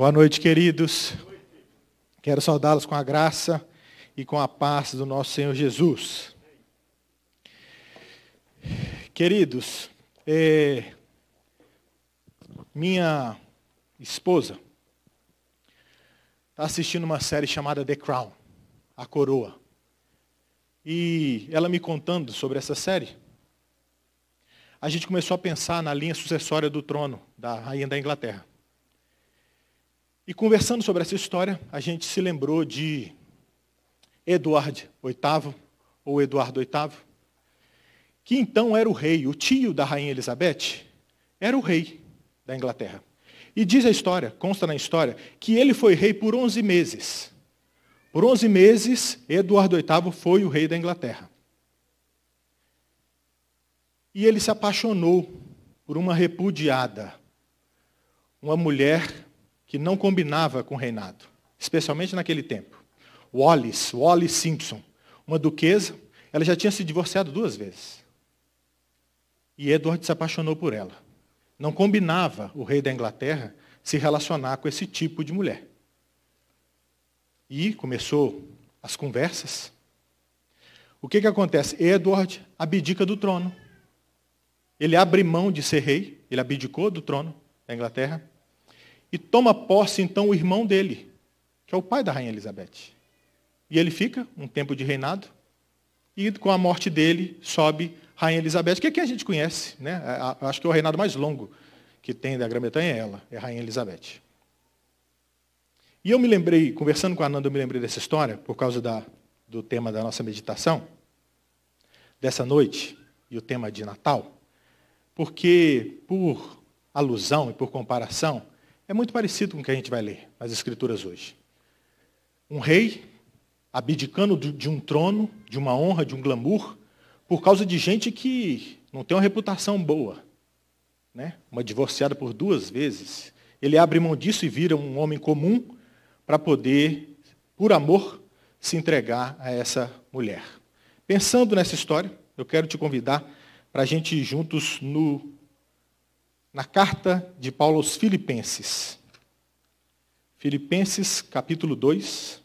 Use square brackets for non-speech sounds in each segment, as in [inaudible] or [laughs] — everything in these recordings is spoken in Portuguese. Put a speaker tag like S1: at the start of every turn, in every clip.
S1: Boa noite, queridos. Quero saudá-los com a graça e com a paz do nosso Senhor Jesus. Queridos, é, minha esposa está assistindo uma série chamada The Crown, A Coroa. E ela me contando sobre essa série, a gente começou a pensar na linha sucessória do trono da rainha da Inglaterra. E conversando sobre essa história, a gente se lembrou de Eduardo VIII, ou Eduardo VIII, que então era o rei, o tio da rainha Elizabeth, era o rei da Inglaterra. E diz a história, consta na história, que ele foi rei por 11 meses. Por 11 meses, Eduardo VIII foi o rei da Inglaterra. E ele se apaixonou por uma repudiada, uma mulher que não combinava com o reinado, especialmente naquele tempo. Wallis, Wallis Simpson, uma duquesa, ela já tinha se divorciado duas vezes. E Edward se apaixonou por ela. Não combinava o rei da Inglaterra se relacionar com esse tipo de mulher. E começou as conversas. O que, que acontece? Edward abdica do trono. Ele abre mão de ser rei, ele abdicou do trono da Inglaterra e toma posse então o irmão dele, que é o pai da rainha Elizabeth. E ele fica um tempo de reinado. E com a morte dele sobe rainha Elizabeth, que é quem a gente conhece, né? Acho que é o reinado mais longo que tem da Grã-Bretanha é ela, é rainha Elizabeth. E eu me lembrei, conversando com a Ananda, eu me lembrei dessa história, por causa da, do tema da nossa meditação, dessa noite, e o tema de Natal, porque, por alusão e por comparação, é muito parecido com o que a gente vai ler nas Escrituras hoje. Um rei abdicando de um trono, de uma honra, de um glamour, por causa de gente que não tem uma reputação boa. Né? Uma divorciada por duas vezes. Ele abre mão disso e vira um homem comum para poder, por amor, se entregar a essa mulher. Pensando nessa história, eu quero te convidar para a gente ir juntos no na carta de Paulo aos Filipenses. Filipenses capítulo 2.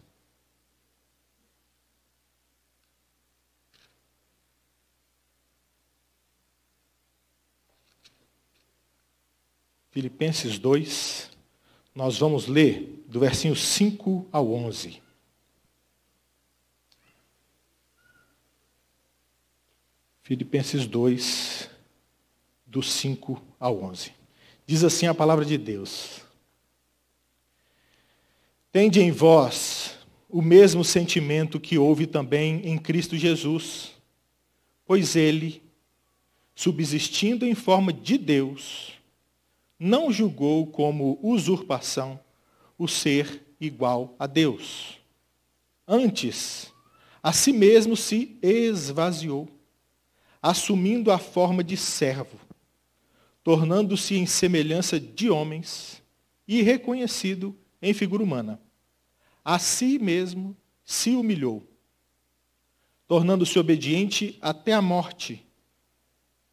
S1: Filipenses 2, nós vamos ler do versinho 5 ao 11. Filipenses 2, do 5 ao 11. Diz assim a palavra de Deus: Tende em vós o mesmo sentimento que houve também em Cristo Jesus, pois ele, subsistindo em forma de Deus, não julgou como usurpação o ser igual a Deus. Antes, a si mesmo se esvaziou, assumindo a forma de servo, tornando-se em semelhança de homens e reconhecido em figura humana. A si mesmo se humilhou, tornando-se obediente até a morte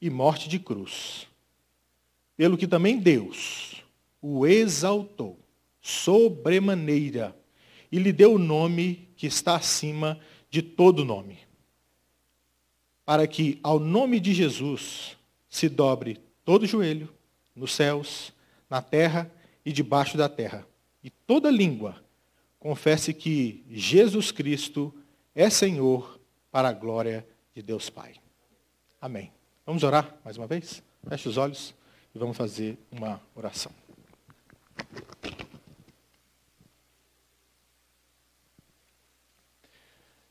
S1: e morte de cruz. Pelo que também Deus o exaltou sobremaneira e lhe deu o nome que está acima de todo nome, para que ao nome de Jesus se dobre todo joelho, nos céus, na terra e debaixo da terra. E toda língua confesse que Jesus Cristo é Senhor para a glória de Deus Pai. Amém. Vamos orar mais uma vez? Feche os olhos e vamos fazer uma oração.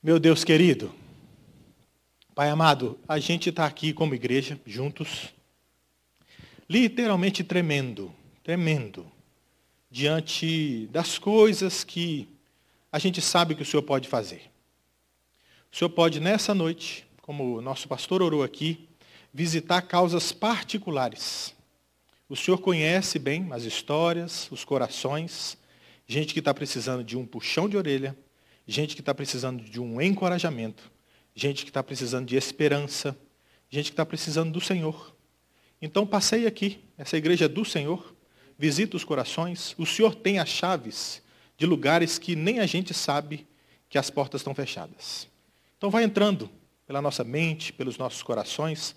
S1: Meu Deus querido, Pai amado, a gente está aqui como igreja, juntos literalmente tremendo, tremendo, diante das coisas que a gente sabe que o Senhor pode fazer. O Senhor pode, nessa noite, como o nosso pastor orou aqui, visitar causas particulares. O Senhor conhece bem as histórias, os corações, gente que está precisando de um puxão de orelha, gente que está precisando de um encorajamento, gente que está precisando de esperança, gente que está precisando do Senhor. Então passei aqui, essa igreja é do Senhor, visita os corações, o Senhor tem as chaves de lugares que nem a gente sabe que as portas estão fechadas. Então vai entrando pela nossa mente, pelos nossos corações,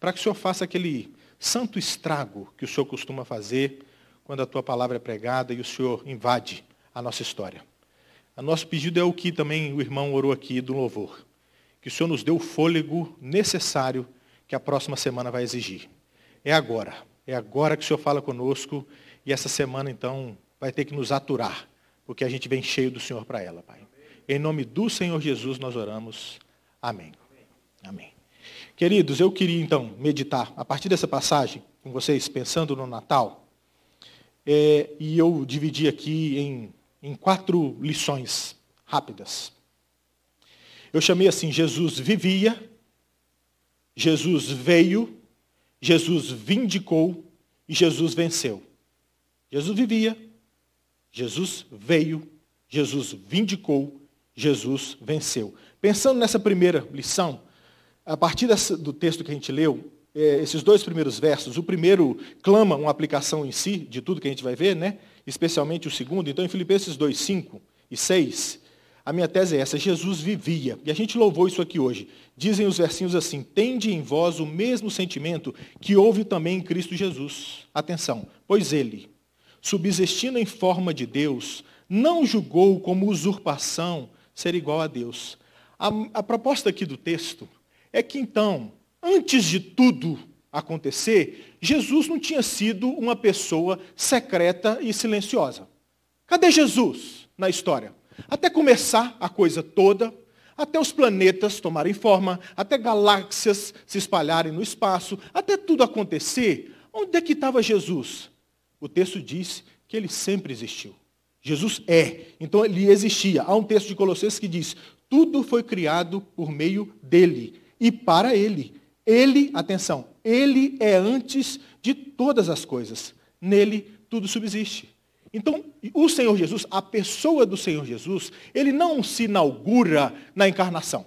S1: para que o Senhor faça aquele santo estrago que o Senhor costuma fazer quando a tua palavra é pregada e o Senhor invade a nossa história. O nosso pedido é o que também o irmão orou aqui do louvor. Que o Senhor nos dê o fôlego necessário que a próxima semana vai exigir é agora. É agora que o Senhor fala conosco e essa semana, então, vai ter que nos aturar, porque a gente vem cheio do Senhor para ela, Pai. Em nome do Senhor Jesus nós oramos. Amém. Amém. Queridos, eu queria então meditar a partir dessa passagem com vocês, pensando no Natal, é, e eu dividi aqui em, em quatro lições rápidas. Eu chamei assim: Jesus vivia, Jesus veio, Jesus vindicou e Jesus venceu. Jesus vivia, Jesus veio, Jesus vindicou, Jesus venceu. Pensando nessa primeira lição, a partir do texto que a gente leu, é, esses dois primeiros versos, o primeiro clama uma aplicação em si de tudo que a gente vai ver, né? especialmente o segundo. Então, em Filipenses 2, 5 e 6, a minha tese é essa: Jesus vivia. E a gente louvou isso aqui hoje. Dizem os versinhos assim: Tende em vós o mesmo sentimento que houve também em Cristo Jesus. Atenção, pois ele, subsistindo em forma de Deus, não julgou como usurpação ser igual a Deus. A, a proposta aqui do texto é que então, antes de tudo acontecer, Jesus não tinha sido uma pessoa secreta e silenciosa. Cadê Jesus na história? Até começar a coisa toda, até os planetas tomarem forma, até galáxias se espalharem no espaço, até tudo acontecer, onde é que estava Jesus? O texto diz que ele sempre existiu. Jesus é, então ele existia. Há um texto de Colossenses que diz: tudo foi criado por meio dele e para ele. Ele, atenção, ele é antes de todas as coisas. Nele tudo subsiste. Então, o Senhor Jesus, a pessoa do Senhor Jesus, ele não se inaugura na encarnação.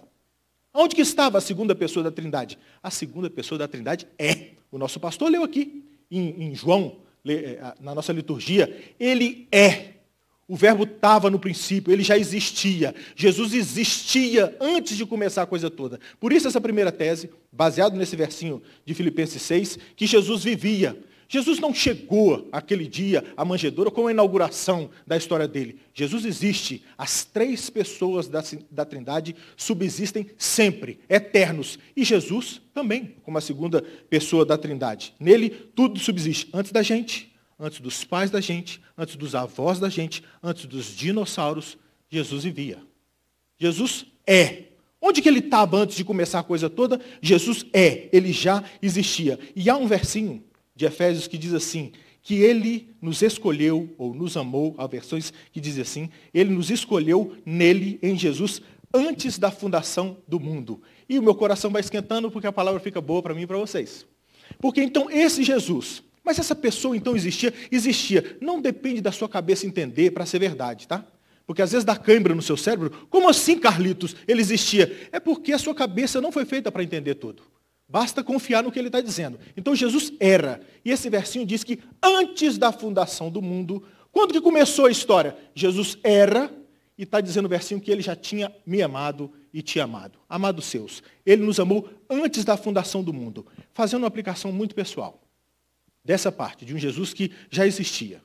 S1: Onde que estava a segunda pessoa da Trindade? A segunda pessoa da Trindade é. O nosso pastor leu aqui, em, em João, é, na nossa liturgia. Ele é. O Verbo estava no princípio, ele já existia. Jesus existia antes de começar a coisa toda. Por isso, essa primeira tese, baseado nesse versinho de Filipenses 6, que Jesus vivia. Jesus não chegou aquele dia à manjedoura como a inauguração da história dele. Jesus existe. As três pessoas da, da Trindade subsistem sempre, eternos. E Jesus também, como a segunda pessoa da Trindade. Nele, tudo subsiste. Antes da gente, antes dos pais da gente, antes dos avós da gente, antes dos dinossauros, Jesus vivia. Jesus é. Onde que ele estava antes de começar a coisa toda? Jesus é. Ele já existia. E há um versinho de Efésios que diz assim, que ele nos escolheu, ou nos amou, há versões que dizem assim, ele nos escolheu nele, em Jesus, antes da fundação do mundo. E o meu coração vai esquentando porque a palavra fica boa para mim e para vocês. Porque então esse Jesus, mas essa pessoa então existia? Existia. Não depende da sua cabeça entender para ser verdade, tá? Porque às vezes dá cãibra no seu cérebro. Como assim, Carlitos, ele existia? É porque a sua cabeça não foi feita para entender tudo. Basta confiar no que ele está dizendo. Então Jesus era. E esse versinho diz que antes da fundação do mundo, quando que começou a história? Jesus era, e está dizendo o versinho que ele já tinha me amado e te amado. Amados seus, ele nos amou antes da fundação do mundo. Fazendo uma aplicação muito pessoal dessa parte, de um Jesus que já existia.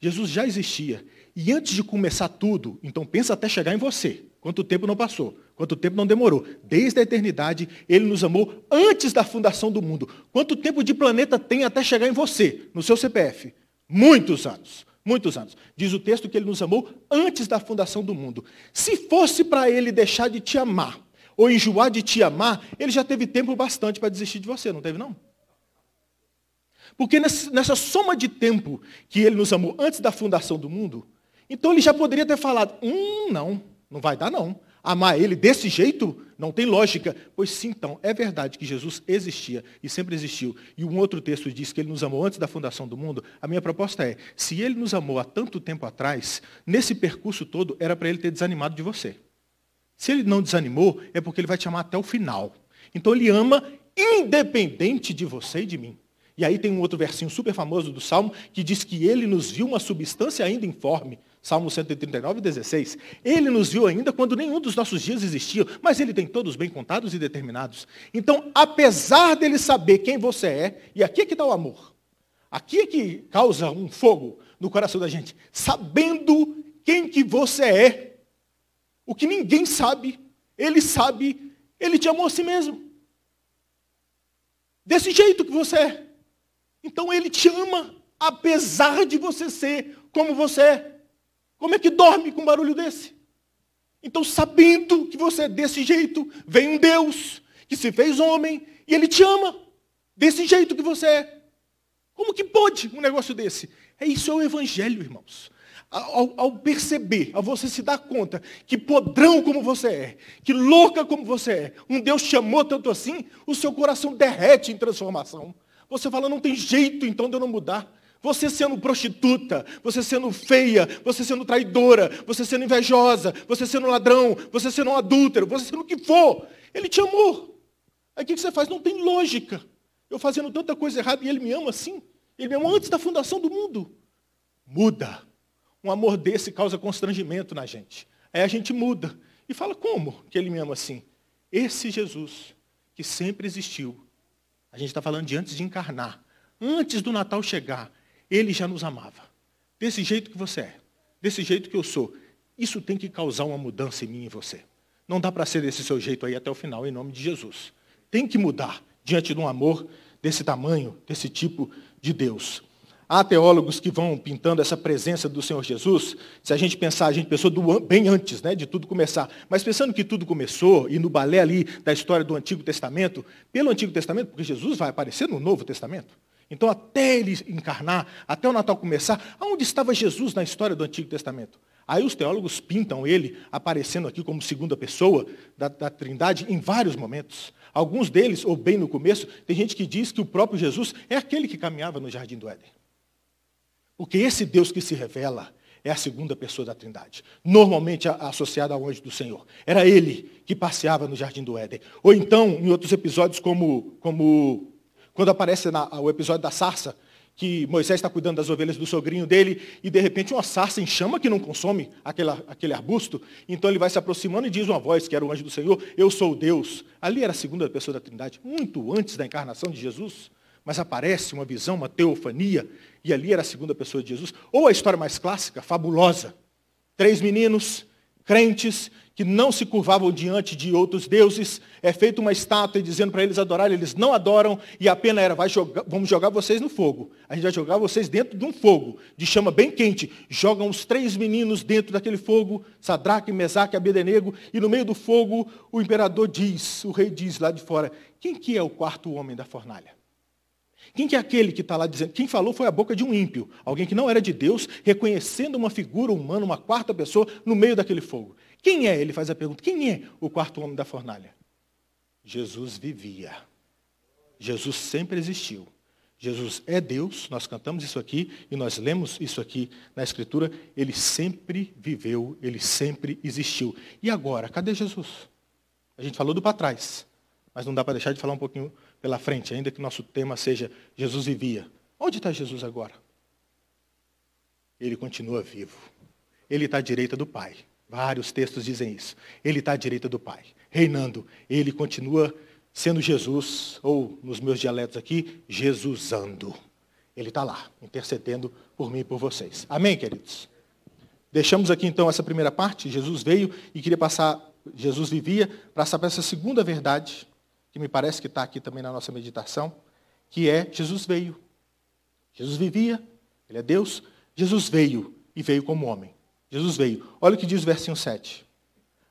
S1: Jesus já existia. E antes de começar tudo, então pensa até chegar em você. Quanto tempo não passou? Quanto tempo não demorou? Desde a eternidade, Ele nos amou antes da fundação do mundo. Quanto tempo de planeta tem até chegar em você, no seu CPF? Muitos anos. Muitos anos. Diz o texto que Ele nos amou antes da fundação do mundo. Se fosse para Ele deixar de te amar, ou enjoar de te amar, Ele já teve tempo bastante para desistir de você, não teve não? Porque nessa soma de tempo que ele nos amou antes da fundação do mundo, então ele já poderia ter falado: hum, não, não vai dar não. Amar ele desse jeito não tem lógica. Pois sim, então, é verdade que Jesus existia e sempre existiu. E um outro texto diz que ele nos amou antes da fundação do mundo. A minha proposta é: se ele nos amou há tanto tempo atrás, nesse percurso todo era para ele ter desanimado de você. Se ele não desanimou, é porque ele vai te amar até o final. Então ele ama independente de você e de mim. E aí tem um outro versinho super famoso do Salmo que diz que ele nos viu uma substância ainda informe. Salmo 139, 16. Ele nos viu ainda quando nenhum dos nossos dias existia, mas ele tem todos bem contados e determinados. Então, apesar dele saber quem você é, e aqui é que dá o amor, aqui é que causa um fogo no coração da gente, sabendo quem que você é, o que ninguém sabe, ele sabe, ele te amou a si mesmo. Desse jeito que você é. Então ele te ama, apesar de você ser como você é. Como é que dorme com um barulho desse? Então, sabendo que você é desse jeito, vem um Deus que se fez homem e ele te ama desse jeito que você é. Como que pode um negócio desse? É isso é o evangelho, irmãos. Ao, ao, perceber, ao você se dar conta que podrão como você é, que louca como você é, um Deus chamou tanto assim, o seu coração derrete em transformação. Você fala, não tem jeito então de eu não mudar. Você sendo prostituta, você sendo feia, você sendo traidora, você sendo invejosa, você sendo ladrão, você sendo um adúltero, você sendo o que for, ele te amou. Aí o que você faz? Não tem lógica. Eu fazendo tanta coisa errada e ele me ama assim. Ele me amou antes da fundação do mundo. Muda. Um amor desse causa constrangimento na gente. Aí a gente muda. E fala, como que ele me ama assim? Esse Jesus, que sempre existiu, a gente está falando de antes de encarnar. Antes do Natal chegar, ele já nos amava. Desse jeito que você é, desse jeito que eu sou. Isso tem que causar uma mudança em mim e você. Não dá para ser desse seu jeito aí até o final, em nome de Jesus. Tem que mudar diante de um amor desse tamanho, desse tipo de Deus. Há teólogos que vão pintando essa presença do Senhor Jesus, se a gente pensar, a gente pensou do, bem antes né, de tudo começar, mas pensando que tudo começou, e no balé ali da história do Antigo Testamento, pelo Antigo Testamento, porque Jesus vai aparecer no Novo Testamento. Então, até ele encarnar, até o Natal começar, aonde estava Jesus na história do Antigo Testamento? Aí os teólogos pintam ele aparecendo aqui como segunda pessoa da, da Trindade em vários momentos. Alguns deles, ou bem no começo, tem gente que diz que o próprio Jesus é aquele que caminhava no Jardim do Éden. Porque esse Deus que se revela é a segunda pessoa da Trindade, normalmente associada ao anjo do Senhor. Era ele que passeava no jardim do Éden. Ou então, em outros episódios, como, como quando aparece na, o episódio da sarça, que Moisés está cuidando das ovelhas do sogrinho dele, e de repente uma sarça em chama que não consome aquele, aquele arbusto, então ele vai se aproximando e diz uma voz, que era o anjo do Senhor, eu sou Deus. Ali era a segunda pessoa da Trindade, muito antes da encarnação de Jesus, mas aparece uma visão, uma teofania, e ali era a segunda pessoa de Jesus. Ou a história mais clássica, fabulosa. Três meninos, crentes, que não se curvavam diante de outros deuses, é feita uma estátua e dizendo para eles adorarem, eles não adoram, e a pena era, vai jogar, vamos jogar vocês no fogo. A gente vai jogar vocês dentro de um fogo, de chama bem quente. Jogam os três meninos dentro daquele fogo, Sadraque, Mesaque, Abednego, e no meio do fogo o imperador diz, o rei diz lá de fora, quem que é o quarto homem da fornalha? Quem que é aquele que está lá dizendo? Quem falou foi a boca de um ímpio, alguém que não era de Deus, reconhecendo uma figura humana, uma quarta pessoa, no meio daquele fogo. Quem é? Ele faz a pergunta. Quem é o quarto homem da fornalha? Jesus vivia. Jesus sempre existiu. Jesus é Deus, nós cantamos isso aqui e nós lemos isso aqui na Escritura. Ele sempre viveu, ele sempre existiu. E agora, cadê Jesus? A gente falou do para trás, mas não dá para deixar de falar um pouquinho pela frente, ainda que nosso tema seja Jesus vivia. Onde está Jesus agora? Ele continua vivo. Ele está à direita do Pai. Vários textos dizem isso. Ele está à direita do Pai, reinando. Ele continua sendo Jesus, ou nos meus dialetos aqui, Jesusando. Ele está lá, intercedendo por mim e por vocês. Amém, queridos? Deixamos aqui então essa primeira parte. Jesus veio e queria passar, Jesus vivia, para saber essa segunda verdade que me parece que está aqui também na nossa meditação, que é Jesus veio. Jesus vivia, ele é Deus, Jesus veio e veio como homem. Jesus veio. Olha o que diz o versinho 7.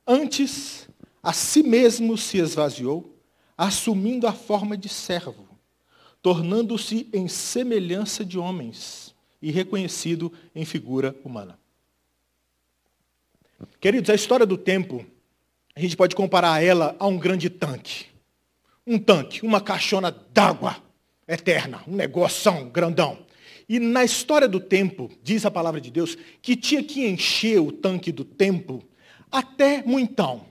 S1: Antes, a si mesmo se esvaziou, assumindo a forma de servo, tornando-se em semelhança de homens e reconhecido em figura humana. Queridos, a história do tempo, a gente pode comparar ela a um grande tanque um tanque, uma caixona d'água eterna, um negoção grandão. E na história do tempo, diz a palavra de Deus, que tinha que encher o tanque do tempo até muitão,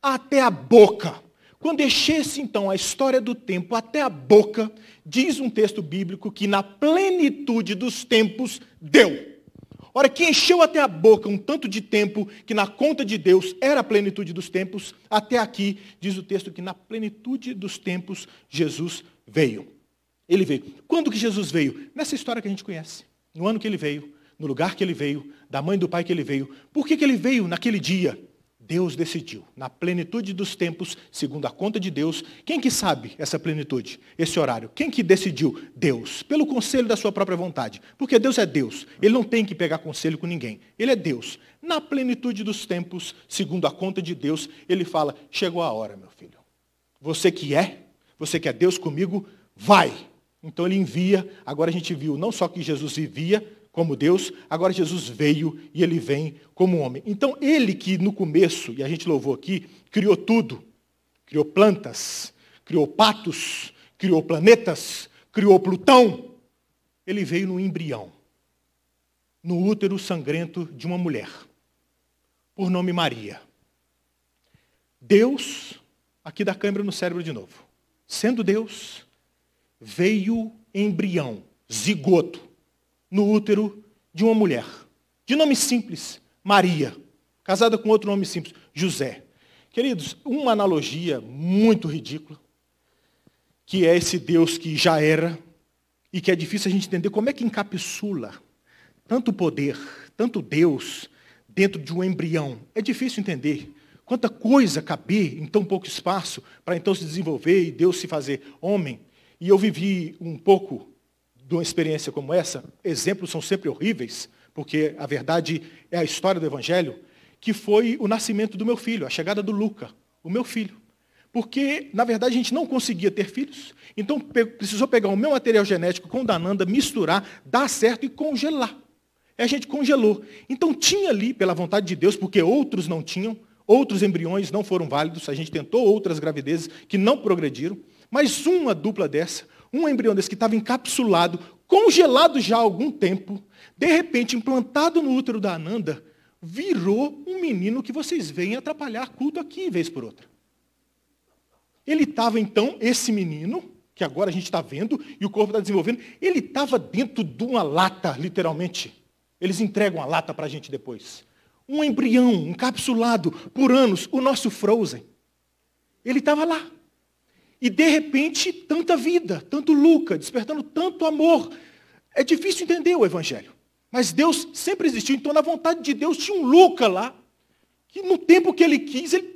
S1: até a boca. Quando enchesse então a história do tempo até a boca, diz um texto bíblico que na plenitude dos tempos deu. Ora, que encheu até a boca um tanto de tempo que na conta de Deus era a plenitude dos tempos, até aqui, diz o texto que na plenitude dos tempos Jesus veio. Ele veio. Quando que Jesus veio? Nessa história que a gente conhece. No ano que ele veio, no lugar que ele veio, da mãe do pai que ele veio. Por que, que ele veio naquele dia? Deus decidiu, na plenitude dos tempos, segundo a conta de Deus. Quem que sabe essa plenitude, esse horário? Quem que decidiu? Deus, pelo conselho da sua própria vontade. Porque Deus é Deus, ele não tem que pegar conselho com ninguém. Ele é Deus. Na plenitude dos tempos, segundo a conta de Deus, ele fala: "Chegou a hora, meu filho. Você que é, você que é Deus comigo, vai". Então ele envia. Agora a gente viu não só que Jesus vivia como Deus, agora Jesus veio e ele vem como homem. Então, ele que no começo, e a gente louvou aqui, criou tudo: criou plantas, criou patos, criou planetas, criou Plutão. Ele veio no embrião, no útero sangrento de uma mulher, por nome Maria. Deus, aqui da câimbra no cérebro de novo, sendo Deus, veio embrião, zigoto no útero de uma mulher, de nome simples, Maria, casada com outro nome simples, José. Queridos, uma analogia muito ridícula, que é esse Deus que já era, e que é difícil a gente entender como é que encapsula tanto poder, tanto Deus, dentro de um embrião. É difícil entender. Quanta coisa caber em tão pouco espaço para então se desenvolver e Deus se fazer homem. E eu vivi um pouco de uma experiência como essa, exemplos são sempre horríveis, porque a verdade é a história do Evangelho, que foi o nascimento do meu filho, a chegada do Luca, o meu filho. Porque, na verdade, a gente não conseguia ter filhos, então pe precisou pegar o meu material genético com o da Nanda, misturar, dar certo e congelar. E a gente congelou. Então tinha ali, pela vontade de Deus, porque outros não tinham, outros embriões não foram válidos, a gente tentou outras gravidezes que não progrediram, mas uma dupla dessa um embrião desse que estava encapsulado, congelado já há algum tempo, de repente implantado no útero da Ananda, virou um menino que vocês veem atrapalhar culto aqui, vez por outra. Ele estava, então, esse menino, que agora a gente está vendo e o corpo está desenvolvendo, ele estava dentro de uma lata, literalmente. Eles entregam a lata para a gente depois. Um embrião encapsulado por anos, o nosso Frozen. Ele estava lá. E de repente, tanta vida, tanto Luca, despertando tanto amor. É difícil entender o Evangelho. Mas Deus sempre existiu. Então, na vontade de Deus, tinha um Luca lá, que no tempo que ele quis, ele.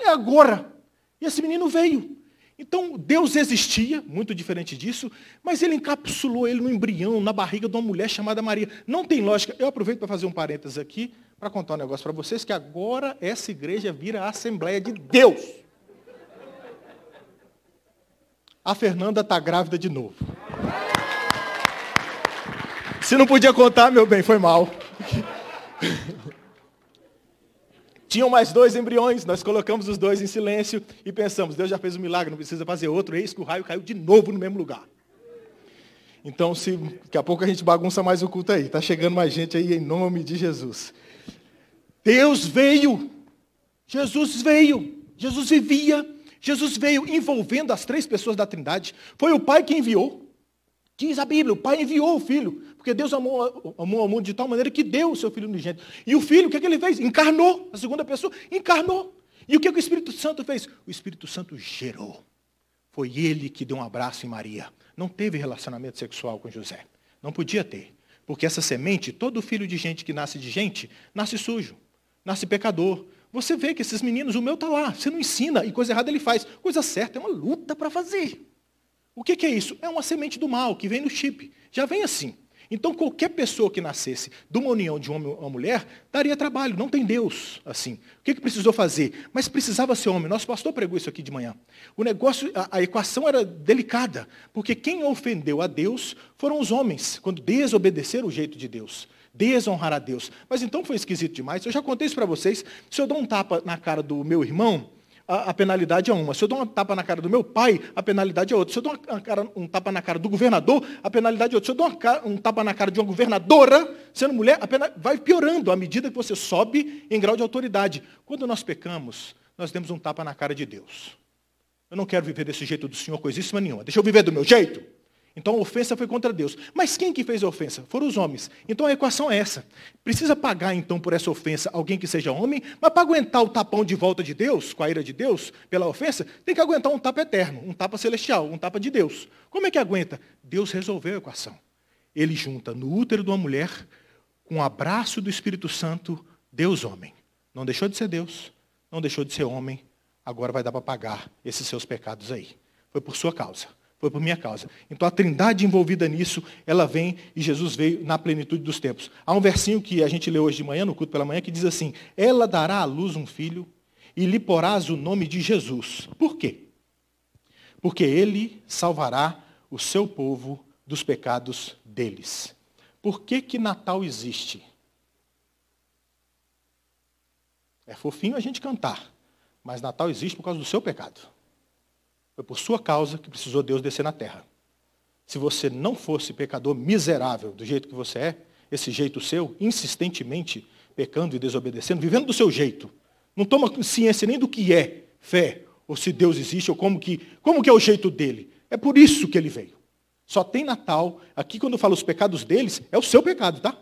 S1: É agora. E esse menino veio. Então, Deus existia, muito diferente disso, mas ele encapsulou ele no embrião, na barriga de uma mulher chamada Maria. Não tem lógica. Eu aproveito para fazer um parênteses aqui, para contar um negócio para vocês, que agora essa igreja vira a Assembleia de Deus a Fernanda está grávida de novo. Se não podia contar, meu bem, foi mal. [laughs] Tinham mais dois embriões, nós colocamos os dois em silêncio e pensamos, Deus já fez um milagre, não precisa fazer outro, eis que o raio caiu de novo no mesmo lugar. Então, se, daqui a pouco a gente bagunça mais o culto aí. Está chegando mais gente aí em nome de Jesus. Deus veio. Jesus veio. Jesus vivia. Jesus veio envolvendo as três pessoas da Trindade. Foi o Pai que enviou. Diz a Bíblia, o Pai enviou o Filho, porque Deus amou, amou o mundo de tal maneira que deu o seu Filho gente. E o Filho, o que, é que ele fez? Encarnou. A segunda pessoa encarnou. E o que, é que o Espírito Santo fez? O Espírito Santo gerou. Foi ele que deu um abraço em Maria. Não teve relacionamento sexual com José. Não podia ter. Porque essa semente, todo filho de gente que nasce de gente, nasce sujo, nasce pecador, você vê que esses meninos, o meu está lá, você não ensina, e coisa errada ele faz. Coisa certa é uma luta para fazer. O que, que é isso? É uma semente do mal que vem no chip. Já vem assim. Então, qualquer pessoa que nascesse de uma união de um homem ou mulher, daria trabalho, não tem Deus assim. O que, que precisou fazer? Mas precisava ser homem. Nosso pastor pregou isso aqui de manhã. O negócio, a, a equação era delicada, porque quem ofendeu a Deus foram os homens, quando desobedeceram o jeito de Deus desonrar a Deus. Mas então foi esquisito demais. Eu já contei isso para vocês. Se eu dou um tapa na cara do meu irmão, a, a, penalidade é uma. Se eu dou um tapa na cara do meu pai, a penalidade é outra. Se eu dou uma, cara, um tapa na cara do governador, a penalidade é outra. Se eu dou uma, um tapa na cara de uma governadora, sendo mulher, a pena, vai piorando à medida que você sobe em grau de autoridade. Quando nós pecamos, nós demos um tapa na cara de Deus. Eu não quero viver desse jeito do Senhor, coisíssima nenhuma. Deixa eu viver do meu jeito. Então a ofensa foi contra Deus. Mas quem que fez a ofensa? Foram os homens. Então a equação é essa. Precisa pagar então por essa ofensa alguém que seja homem, mas para aguentar o tapão de volta de Deus, com a ira de Deus, pela ofensa, tem que aguentar um tapa eterno, um tapa celestial, um tapa de Deus. Como é que aguenta? Deus resolveu a equação. Ele junta no útero de uma mulher, com o abraço do Espírito Santo, Deus homem. Não deixou de ser Deus, não deixou de ser homem, agora vai dar para pagar esses seus pecados aí. Foi por sua causa. Foi por minha causa. Então a trindade envolvida nisso, ela vem e Jesus veio na plenitude dos tempos. Há um versinho que a gente leu hoje de manhã, no culto pela manhã, que diz assim: Ela dará à luz um filho e lhe porás o nome de Jesus. Por quê? Porque ele salvará o seu povo dos pecados deles. Por que, que Natal existe? É fofinho a gente cantar, mas Natal existe por causa do seu pecado. Foi por sua causa que precisou Deus descer na terra. Se você não fosse pecador miserável do jeito que você é, esse jeito seu, insistentemente pecando e desobedecendo, vivendo do seu jeito, não toma consciência nem do que é fé, ou se Deus existe, ou como que, como que é o jeito dele. É por isso que ele veio. Só tem Natal. Aqui, quando eu falo os pecados deles, é o seu pecado, tá?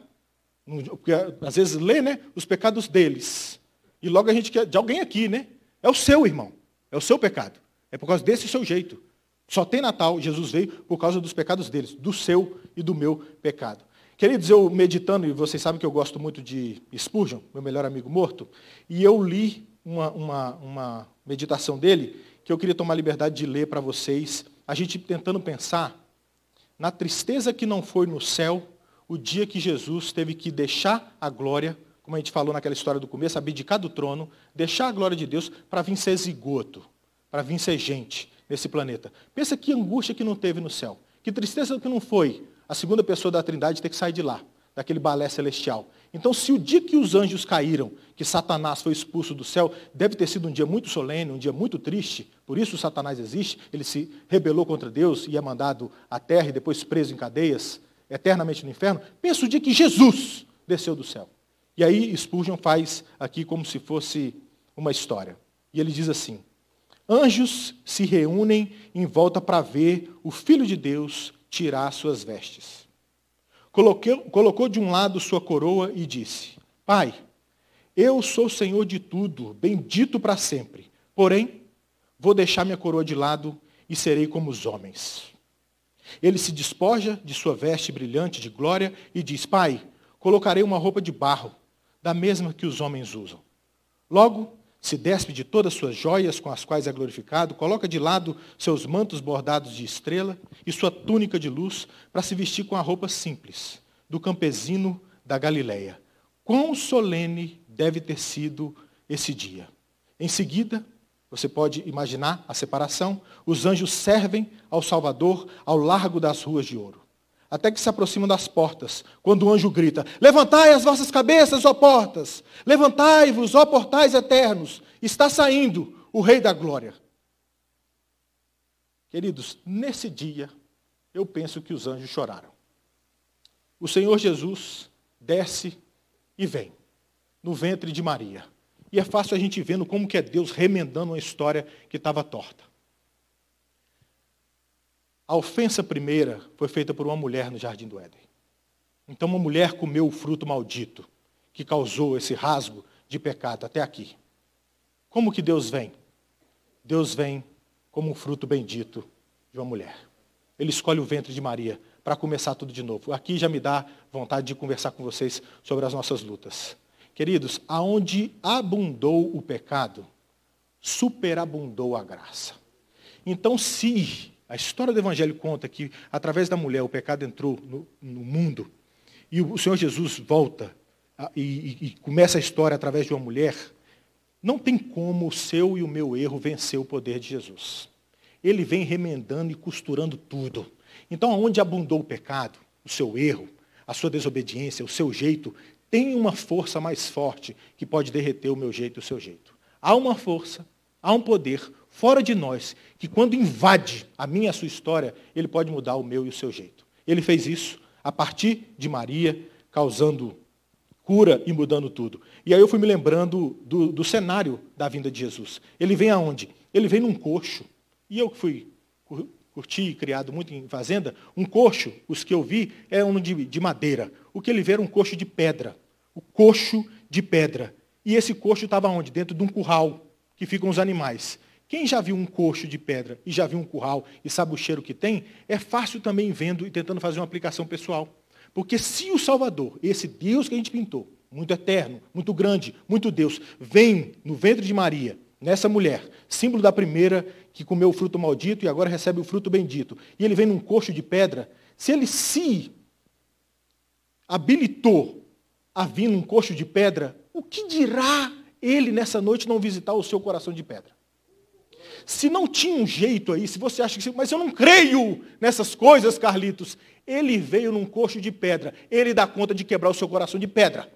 S1: às vezes lê, né? Os pecados deles. E logo a gente quer de alguém aqui, né? É o seu, irmão. É o seu pecado. É por causa desse seu jeito. Só tem Natal, Jesus veio por causa dos pecados deles, do seu e do meu pecado. Queridos, eu meditando, e vocês sabem que eu gosto muito de Spurgeon, meu melhor amigo morto, e eu li uma, uma, uma meditação dele que eu queria tomar liberdade de ler para vocês, a gente tentando pensar na tristeza que não foi no céu o dia que Jesus teve que deixar a glória, como a gente falou naquela história do começo, abdicar do trono, deixar a glória de Deus para vir ser zigoto, para vir ser gente nesse planeta. Pensa que angústia que não teve no céu. Que tristeza que não foi a segunda pessoa da Trindade ter que sair de lá, daquele balé celestial. Então, se o dia que os anjos caíram, que Satanás foi expulso do céu, deve ter sido um dia muito solene, um dia muito triste, por isso Satanás existe, ele se rebelou contra Deus e é mandado à terra e depois preso em cadeias, eternamente no inferno, pensa o dia que Jesus desceu do céu. E aí Spurgeon faz aqui como se fosse uma história. E ele diz assim: Anjos se reúnem em volta para ver o Filho de Deus tirar suas vestes. Colocou, colocou de um lado sua coroa e disse: Pai, eu sou senhor de tudo, bendito para sempre. Porém, vou deixar minha coroa de lado e serei como os homens. Ele se despoja de sua veste brilhante de glória e diz: Pai, colocarei uma roupa de barro, da mesma que os homens usam. Logo, se despe de todas suas joias com as quais é glorificado, coloca de lado seus mantos bordados de estrela e sua túnica de luz para se vestir com a roupa simples do campesino da Galileia. Quão solene deve ter sido esse dia. Em seguida, você pode imaginar a separação, os anjos servem ao Salvador ao largo das ruas de ouro até que se aproximam das portas, quando o anjo grita: Levantai as vossas cabeças, ó portas! Levantai-vos, ó portais eternos! Está saindo o Rei da Glória. Queridos, nesse dia, eu penso que os anjos choraram. O Senhor Jesus desce e vem, no ventre de Maria. E é fácil a gente vendo como que é Deus remendando uma história que estava torta. A ofensa primeira foi feita por uma mulher no jardim do Éden. Então, uma mulher comeu o fruto maldito que causou esse rasgo de pecado até aqui. Como que Deus vem? Deus vem como um fruto bendito de uma mulher. Ele escolhe o ventre de Maria para começar tudo de novo. Aqui já me dá vontade de conversar com vocês sobre as nossas lutas. Queridos, aonde abundou o pecado, superabundou a graça. Então, se a história do Evangelho conta que, através da mulher, o pecado entrou no, no mundo. E o Senhor Jesus volta a, e, e, começa a história através de uma mulher. Não tem como o seu e o meu erro vencer o poder de Jesus. Ele vem remendando e costurando tudo. Então, onde abundou o pecado, o seu erro, a sua desobediência, o seu jeito, tem uma força mais forte que pode derreter o meu jeito e o seu jeito. Há uma força, há um poder fora de nós, que quando invade a minha e a sua história, ele pode mudar o meu e o seu jeito. Ele fez isso a partir de Maria, causando cura e mudando tudo. E aí eu fui me lembrando do, do cenário da vinda de Jesus. Ele vem aonde? Ele vem num coxo. E eu que fui curti e criado muito em fazenda, um coxo, os que eu vi, é um de, de madeira. O que ele vê era um coxo de pedra. O coxo de pedra. E esse coxo estava onde? Dentro de um curral, que ficam os animais. Quem já viu um coxo de pedra e já viu um curral e sabe o cheiro que tem, é fácil também vendo e tentando fazer uma aplicação pessoal. Porque se o Salvador, esse Deus que a gente pintou, muito eterno, muito grande, muito Deus, vem no ventre de Maria, nessa mulher, símbolo da primeira que comeu o fruto maldito e agora recebe o fruto bendito, e ele vem num coxo de pedra, se ele se habilitou a vir num coxo de pedra, o que dirá ele nessa noite não visitar o seu coração de pedra? Se não tinha um jeito aí, se você acha que. Mas eu não creio nessas coisas, Carlitos. Ele veio num coxo de pedra. Ele dá conta de quebrar o seu coração de pedra.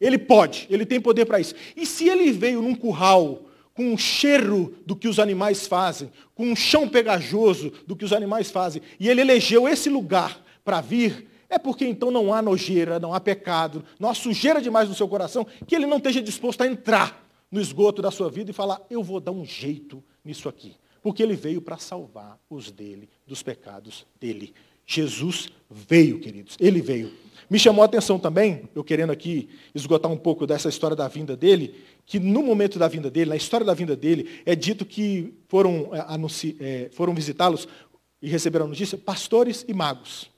S1: Ele pode, ele tem poder para isso. E se ele veio num curral com o cheiro do que os animais fazem, com o chão pegajoso do que os animais fazem, e ele elegeu esse lugar para vir, é porque então não há nojeira, não há pecado, não há sujeira demais no seu coração, que ele não esteja disposto a entrar no esgoto da sua vida e falar, eu vou dar um jeito nisso aqui? Porque ele veio para salvar os dele dos pecados dele. Jesus veio, queridos, ele veio. Me chamou a atenção também, eu querendo aqui esgotar um pouco dessa história da vinda dele, que no momento da vinda dele, na história da vinda dele, é dito que foram, é, é foram visitá-los e receberam a notícia pastores e magos.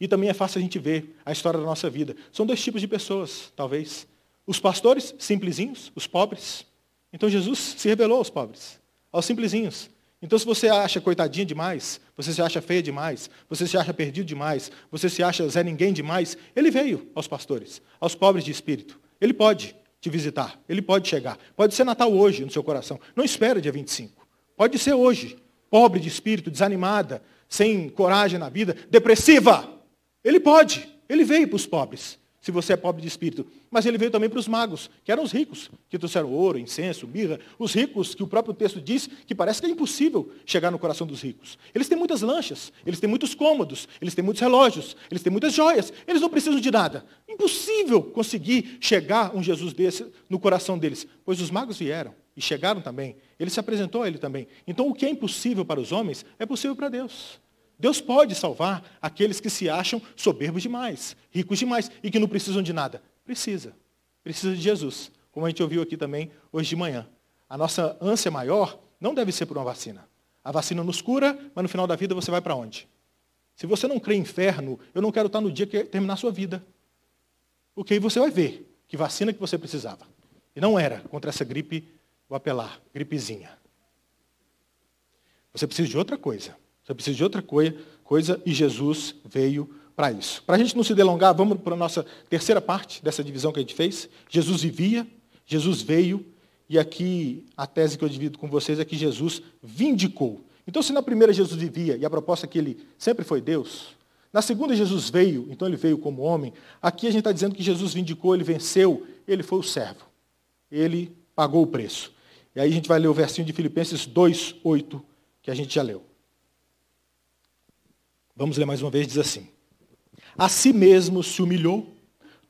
S1: E também é fácil a gente ver a história da nossa vida. São dois tipos de pessoas, talvez. Os pastores, simplesinhos, os pobres. Então Jesus se revelou aos pobres aos simplesinhos. Então, se você acha coitadinha demais, você se acha feia demais, você se acha perdido demais, você se acha Zé Ninguém demais, ele veio aos pastores, aos pobres de espírito. Ele pode te visitar, ele pode chegar. Pode ser Natal hoje no seu coração. Não espera dia 25. Pode ser hoje. Pobre de espírito, desanimada, sem coragem na vida, depressiva. Ele pode. Ele veio para os pobres se você é pobre de espírito. Mas ele veio também para os magos, que eram os ricos, que trouxeram ouro, incenso, birra, Os ricos, que o próprio texto diz que parece que é impossível chegar no coração dos ricos. Eles têm muitas lanchas, eles têm muitos cômodos, eles têm muitos relógios, eles têm muitas joias, eles não precisam de nada. Impossível conseguir chegar um Jesus desse no coração deles, pois os magos vieram e chegaram também. Ele se apresentou a ele também. Então, o que é impossível para os homens é possível para Deus. Deus pode salvar aqueles que se acham soberbos demais, ricos demais e que não precisam de nada. Precisa. Precisa de Jesus, como a gente ouviu aqui também hoje de manhã. A nossa ânsia maior não deve ser por uma vacina. A vacina nos cura, mas no final da vida você vai para onde? Se você não crê em inferno, eu não quero estar no dia que terminar a sua vida. Porque aí você vai ver que vacina que você precisava. E não era contra essa gripe, o apelar, gripezinha. Você precisa de outra coisa. Você precisa de outra coisa, coisa e Jesus veio para isso. Para a gente não se delongar, vamos para a nossa terceira parte dessa divisão que a gente fez. Jesus vivia, Jesus veio, e aqui a tese que eu divido com vocês é que Jesus vindicou. Então, se na primeira Jesus vivia e a proposta é que ele sempre foi Deus, na segunda Jesus veio, então ele veio como homem, aqui a gente está dizendo que Jesus vindicou, ele venceu, ele foi o servo. Ele pagou o preço. E aí a gente vai ler o versinho de Filipenses 2, 8, que a gente já leu. Vamos ler mais uma vez, diz assim: A si mesmo se humilhou,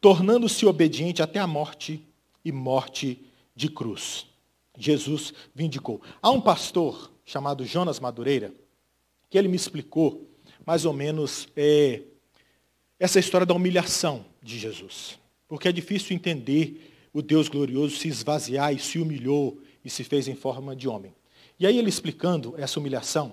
S1: tornando-se obediente até a morte e morte de cruz. Jesus vindicou. Há um pastor chamado Jonas Madureira, que ele me explicou mais ou menos é, essa história da humilhação de Jesus. Porque é difícil entender o Deus glorioso se esvaziar e se humilhou e se fez em forma de homem. E aí ele explicando essa humilhação,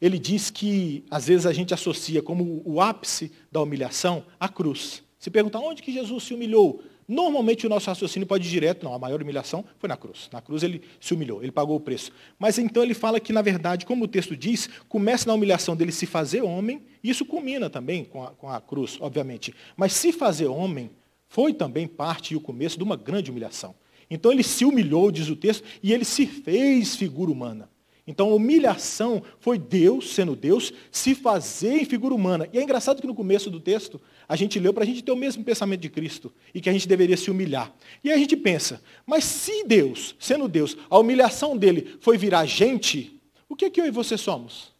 S1: ele diz que às vezes a gente associa como o ápice da humilhação a cruz. Se perguntar onde que Jesus se humilhou, normalmente o nosso raciocínio pode ir direto, não, a maior humilhação foi na cruz. Na cruz ele se humilhou, ele pagou o preço. Mas então ele fala que, na verdade, como o texto diz, começa na humilhação dele se fazer homem, e isso culmina também com a, com a cruz, obviamente. Mas se fazer homem foi também parte e o começo de uma grande humilhação. Então ele se humilhou, diz o texto, e ele se fez figura humana. Então, a humilhação foi Deus, sendo Deus, se fazer em figura humana. E é engraçado que no começo do texto, a gente leu para a gente ter o mesmo pensamento de Cristo e que a gente deveria se humilhar. E aí a gente pensa, mas se Deus, sendo Deus, a humilhação dele foi virar gente, o que é que eu e você somos?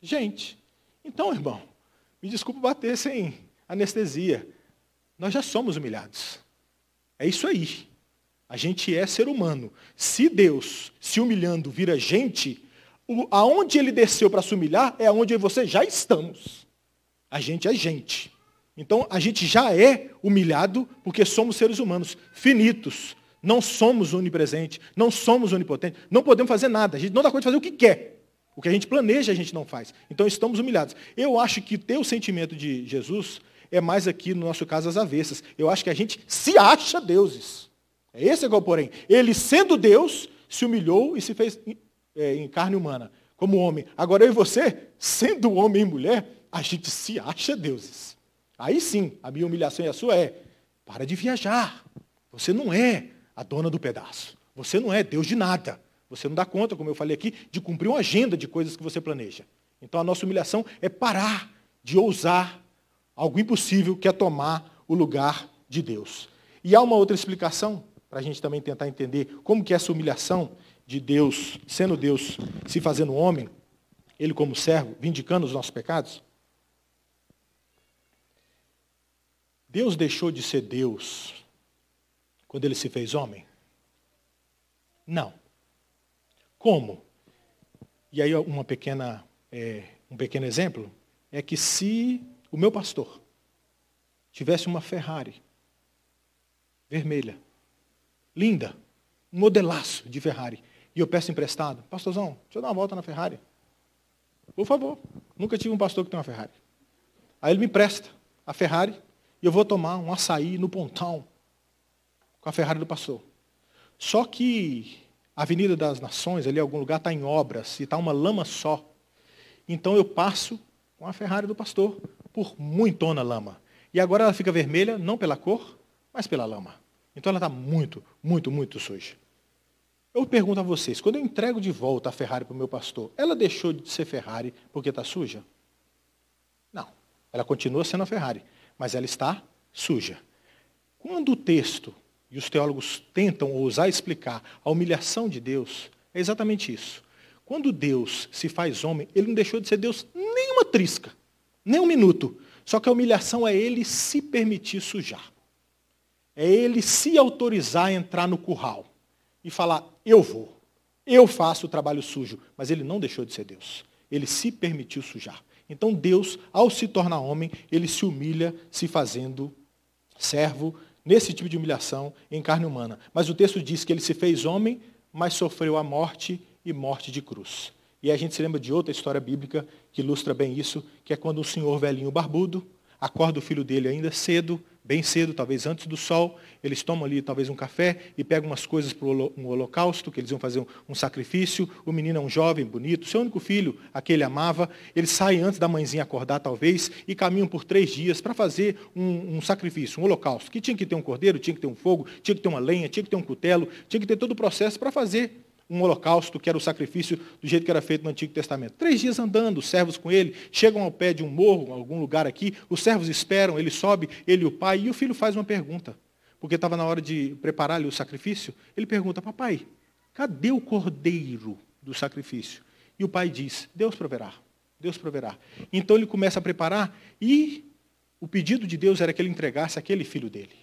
S1: Gente. Então, irmão, me desculpa bater sem anestesia. Nós já somos humilhados. É isso aí. A gente é ser humano. Se Deus, se humilhando, vira gente, aonde ele desceu para se humilhar é aonde você já estamos. A gente é gente. Então a gente já é humilhado porque somos seres humanos finitos. Não somos onipresentes, não somos onipotentes, não podemos fazer nada. A gente não dá conta de fazer o que quer. O que a gente planeja, a gente não faz. Então estamos humilhados. Eu acho que ter o sentimento de Jesus é mais aqui, no nosso caso, as avessas. Eu acho que a gente se acha deuses. É Esse igual, é é porém. Ele, sendo Deus, se humilhou e se fez é, em carne humana, como homem. Agora eu e você, sendo homem e mulher, a gente se acha deuses. Aí sim, a minha humilhação e a sua é: para de viajar. Você não é a dona do pedaço. Você não é Deus de nada. Você não dá conta, como eu falei aqui, de cumprir uma agenda de coisas que você planeja. Então a nossa humilhação é parar de ousar algo impossível que é tomar o lugar de Deus. E há uma outra explicação para a gente também tentar entender como que essa humilhação de Deus, sendo Deus, se fazendo homem, ele como servo, vindicando os nossos pecados? Deus deixou de ser Deus quando ele se fez homem? Não. Como? E aí uma pequena, é, um pequeno exemplo é que se o meu pastor tivesse uma Ferrari vermelha, linda, um modelaço de Ferrari, e eu peço emprestado, pastorzão, deixa eu dar uma volta na Ferrari. Por favor, nunca tive um pastor que tem uma Ferrari. Aí ele me empresta a Ferrari e eu vou tomar um açaí no pontão com a Ferrari do pastor. Só que a Avenida das Nações, ali em algum lugar, está em obras e está uma lama só. Então eu passo com a Ferrari do pastor por muitona lama. E agora ela fica vermelha, não pela cor, mas pela lama. Então ela está muito, muito, muito suja. Eu pergunto a vocês, quando eu entrego de volta a Ferrari para o meu pastor, ela deixou de ser Ferrari porque está suja? Não. Ela continua sendo a Ferrari, mas ela está suja. Quando o texto e os teólogos tentam ousar explicar a humilhação de Deus, é exatamente isso. Quando Deus se faz homem, ele não deixou de ser Deus nem uma trisca, nem um minuto. Só que a humilhação é ele se permitir sujar. É ele se autorizar a entrar no curral e falar: eu vou, eu faço o trabalho sujo. Mas ele não deixou de ser Deus. Ele se permitiu sujar. Então Deus, ao se tornar homem, ele se humilha se fazendo servo nesse tipo de humilhação em carne humana. Mas o texto diz que ele se fez homem, mas sofreu a morte e morte de cruz. E a gente se lembra de outra história bíblica que ilustra bem isso, que é quando o senhor velhinho barbudo acorda o filho dele ainda cedo bem cedo, talvez antes do sol, eles tomam ali talvez um café e pegam umas coisas para um holocausto, que eles iam fazer um, sacrifício. O menino é um jovem, bonito, seu único filho, aquele amava. Eles saem antes da mãezinha acordar, talvez, e caminham por três dias para fazer um, um, sacrifício, um holocausto, que tinha que ter um cordeiro, tinha que ter um fogo, tinha que ter uma lenha, tinha que ter um cutelo, tinha que ter todo o processo para fazer um holocausto, que era o sacrifício do jeito que era feito no Antigo Testamento. Três dias andando, os servos com ele, chegam ao pé de um morro, algum lugar aqui, os servos esperam, ele sobe, ele e o pai, e o filho faz uma pergunta, porque estava na hora de preparar o sacrifício. Ele pergunta, papai, cadê o cordeiro do sacrifício? E o pai diz, Deus proverá, Deus proverá. Então ele começa a preparar e o pedido de Deus era que ele entregasse aquele filho dele.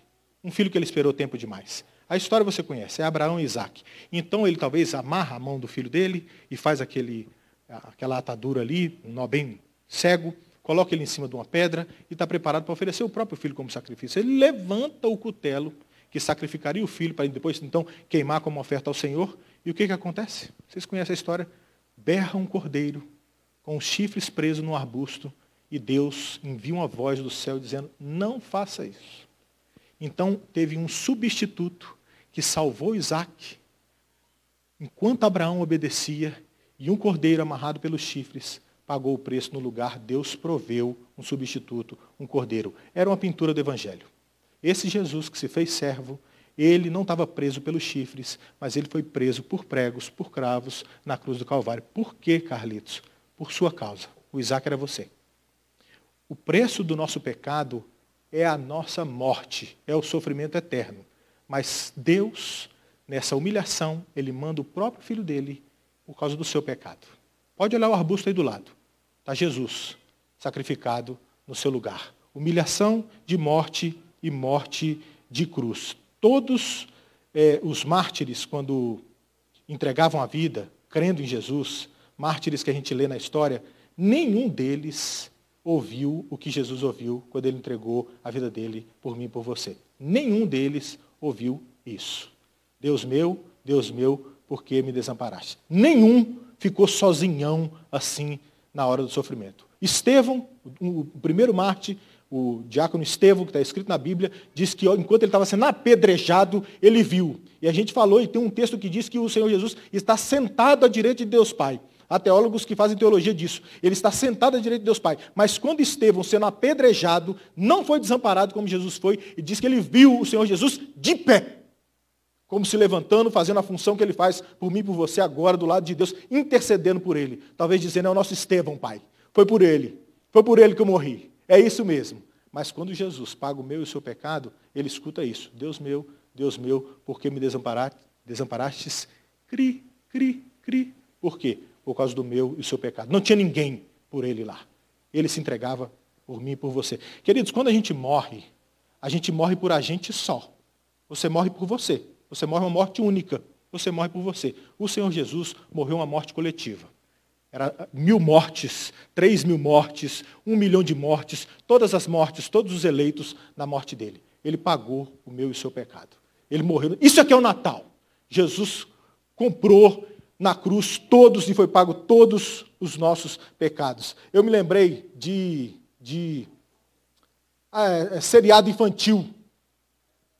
S1: Um filho que ele esperou tempo demais. A história você conhece, é Abraão e Isaac. Então ele talvez amarra a mão do filho dele e faz aquele, aquela atadura ali, um nó bem cego, coloca ele em cima de uma pedra e está preparado para oferecer o próprio filho como sacrifício. Ele levanta o cutelo que sacrificaria o filho para depois então queimar como oferta ao Senhor. E o que, que acontece? Vocês conhecem a história? Berra um cordeiro com os chifres presos num arbusto e Deus envia uma voz do céu dizendo: Não faça isso. Então teve um substituto que salvou Isaac, enquanto Abraão obedecia e um cordeiro amarrado pelos chifres pagou o preço no lugar, Deus proveu um substituto, um cordeiro. Era uma pintura do Evangelho. Esse Jesus que se fez servo, ele não estava preso pelos chifres, mas ele foi preso por pregos, por cravos, na cruz do Calvário. Por quê, Carlitos? Por sua causa. O Isaac era você. O preço do nosso pecado é a nossa morte, é o sofrimento eterno. Mas Deus, nessa humilhação, ele manda o próprio filho dele por causa do seu pecado. Pode olhar o arbusto aí do lado. Está Jesus sacrificado no seu lugar. Humilhação de morte e morte de cruz. Todos eh, os mártires, quando entregavam a vida, crendo em Jesus, mártires que a gente lê na história, nenhum deles ouviu o que Jesus ouviu quando ele entregou a vida dele por mim e por você. Nenhum deles ouviu isso. Deus meu, Deus meu, por que me desamparaste? Nenhum ficou sozinhão assim na hora do sofrimento. Estevão, o primeiro Marte, o diácono Estevão, que está escrito na Bíblia, diz que enquanto ele estava sendo apedrejado, ele viu. E a gente falou, e tem um texto que diz que o Senhor Jesus está sentado à direita de Deus Pai. Há teólogos que fazem teologia disso. Ele está sentado à direita de Deus Pai. Mas quando Estevão, sendo apedrejado, não foi desamparado como Jesus foi, e diz que ele viu o Senhor Jesus de pé. Como se levantando, fazendo a função que ele faz por mim e por você agora, do lado de Deus, intercedendo por ele. Talvez dizendo, é o nosso Estevão, Pai. Foi por ele. Foi por ele que eu morri. É isso mesmo. Mas quando Jesus paga o meu e o seu pecado, ele escuta isso. Deus meu, Deus meu, por que me desamparaste? Desamparastes? Cri, cri, cri. Por quê? por causa do meu e seu pecado. Não tinha ninguém por ele lá. Ele se entregava por mim e por você. Queridos, quando a gente morre, a gente morre por a gente só. Você morre por você. Você morre uma morte única. Você morre por você. O Senhor Jesus morreu uma morte coletiva. Era mil mortes, três mil mortes, um milhão de mortes, todas as mortes, todos os eleitos na morte dele. Ele pagou o meu e o seu pecado. Ele morreu. Isso aqui é o Natal. Jesus comprou na cruz todos e foi pago todos os nossos pecados. Eu me lembrei de, de ah, é, é, seriado infantil,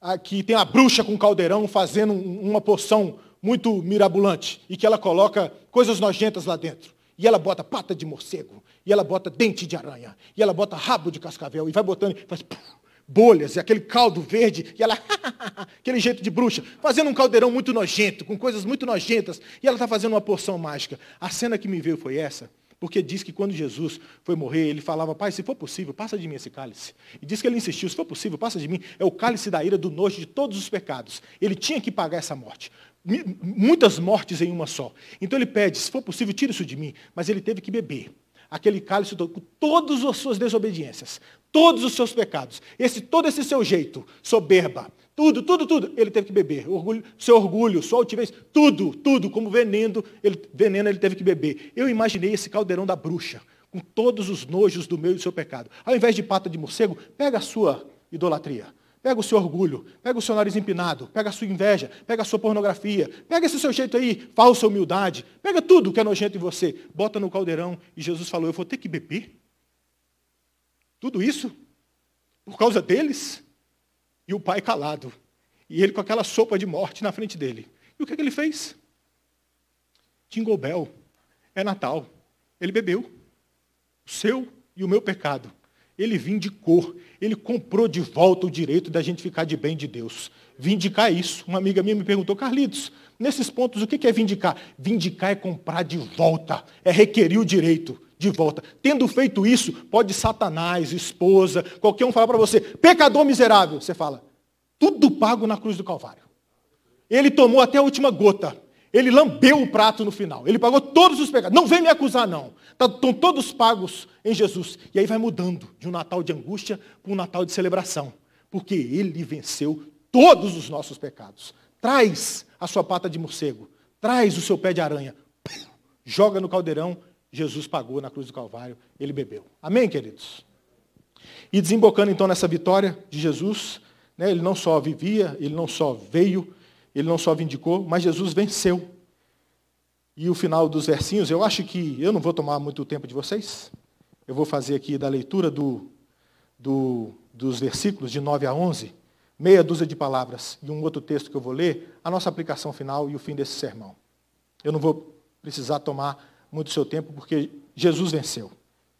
S1: ah, que tem a bruxa com caldeirão fazendo uma poção muito mirabolante e que ela coloca coisas nojentas lá dentro. E ela bota pata de morcego, e ela bota dente de aranha, e ela bota rabo de cascavel, e vai botando, e faz. Puf, bolhas, e aquele caldo verde, e ela, [laughs] aquele jeito de bruxa, fazendo um caldeirão muito nojento, com coisas muito nojentas, e ela está fazendo uma porção mágica. A cena que me veio foi essa, porque diz que quando Jesus foi morrer, ele falava, Pai, se for possível, passa de mim esse cálice. E diz que ele insistiu, se for possível, passa de mim. É o cálice da ira do nojo de todos os pecados. Ele tinha que pagar essa morte muitas mortes em uma só. Então ele pede, se for possível, tira isso de mim. Mas ele teve que beber aquele cálice com todas as suas desobediências, todos os seus pecados, esse todo esse seu jeito, soberba, tudo, tudo, tudo, ele teve que beber. Orgulho, seu orgulho, sua altivez, tudo, tudo, como veneno ele, veneno ele teve que beber. Eu imaginei esse caldeirão da bruxa, com todos os nojos do meu e do seu pecado. Ao invés de pata de morcego, pega a sua idolatria. Pega o seu orgulho, pega o seu nariz empinado, pega a sua inveja, pega a sua pornografia, pega esse seu jeito aí, falsa humildade, pega tudo que é nojento em você, bota no caldeirão e Jesus falou: Eu vou ter que beber? Tudo isso por causa deles e o pai calado. E ele com aquela sopa de morte na frente dele. E o que, é que ele fez? Jingle Bell. É Natal. Ele bebeu. O seu e o meu pecado. Ele vindicou. Ele comprou de volta o direito da gente ficar de bem de Deus. Vindicar isso. Uma amiga minha me perguntou, Carlitos, nesses pontos o que é vindicar? Vindicar é comprar de volta. É requerir o direito de volta. Tendo feito isso, pode Satanás, esposa, qualquer um falar para você, pecador miserável. Você fala, tudo pago na cruz do Calvário. Ele tomou até a última gota. Ele lambeu o prato no final. Ele pagou todos os pecados. Não vem me acusar, não. Estão tá, todos pagos em Jesus. E aí vai mudando de um Natal de angústia para um Natal de celebração. Porque ele venceu todos os nossos pecados. Traz a sua pata de morcego. Traz o seu pé de aranha. Joga no caldeirão Jesus pagou na cruz do Calvário, ele bebeu. Amém, queridos? E desembocando então nessa vitória de Jesus, né, ele não só vivia, ele não só veio, ele não só vindicou, mas Jesus venceu. E o final dos versinhos, eu acho que eu não vou tomar muito tempo de vocês. Eu vou fazer aqui da leitura do, do, dos versículos de 9 a 11, meia dúzia de palavras e um outro texto que eu vou ler, a nossa aplicação final e o fim desse sermão. Eu não vou precisar tomar muito seu tempo, porque Jesus venceu.